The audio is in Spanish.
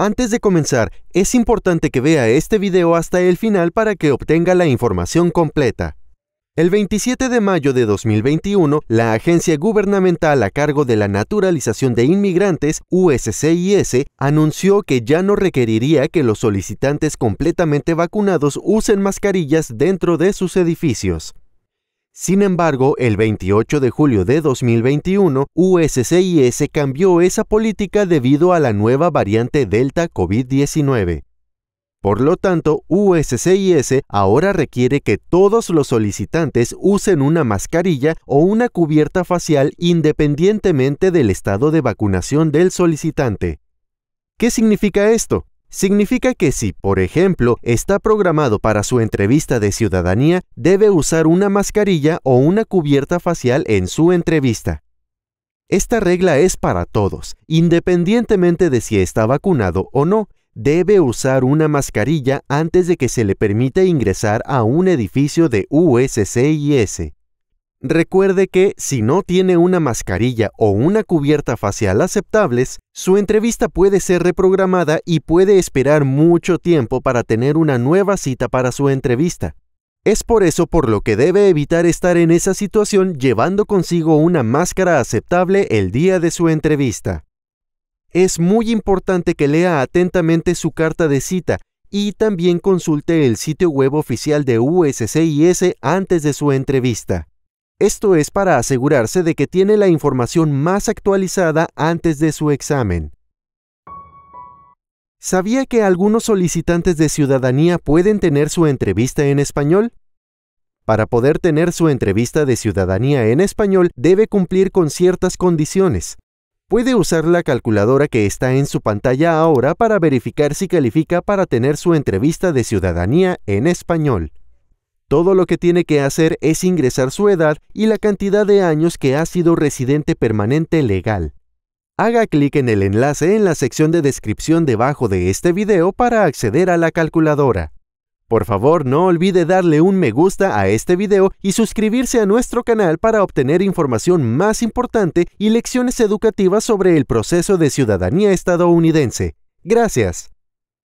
Antes de comenzar, es importante que vea este video hasta el final para que obtenga la información completa. El 27 de mayo de 2021, la agencia gubernamental a cargo de la naturalización de inmigrantes, USCIS, anunció que ya no requeriría que los solicitantes completamente vacunados usen mascarillas dentro de sus edificios. Sin embargo, el 28 de julio de 2021, USCIS cambió esa política debido a la nueva variante Delta COVID-19. Por lo tanto, USCIS ahora requiere que todos los solicitantes usen una mascarilla o una cubierta facial independientemente del estado de vacunación del solicitante. ¿Qué significa esto? Significa que si, por ejemplo, está programado para su entrevista de ciudadanía, debe usar una mascarilla o una cubierta facial en su entrevista. Esta regla es para todos, independientemente de si está vacunado o no, debe usar una mascarilla antes de que se le permita ingresar a un edificio de USCIS. Recuerde que si no tiene una mascarilla o una cubierta facial aceptables, su entrevista puede ser reprogramada y puede esperar mucho tiempo para tener una nueva cita para su entrevista. Es por eso por lo que debe evitar estar en esa situación llevando consigo una máscara aceptable el día de su entrevista. Es muy importante que lea atentamente su carta de cita y también consulte el sitio web oficial de USCIS antes de su entrevista. Esto es para asegurarse de que tiene la información más actualizada antes de su examen. ¿Sabía que algunos solicitantes de ciudadanía pueden tener su entrevista en español? Para poder tener su entrevista de ciudadanía en español debe cumplir con ciertas condiciones. Puede usar la calculadora que está en su pantalla ahora para verificar si califica para tener su entrevista de ciudadanía en español. Todo lo que tiene que hacer es ingresar su edad y la cantidad de años que ha sido residente permanente legal. Haga clic en el enlace en la sección de descripción debajo de este video para acceder a la calculadora. Por favor, no olvide darle un me gusta a este video y suscribirse a nuestro canal para obtener información más importante y lecciones educativas sobre el proceso de ciudadanía estadounidense. Gracias.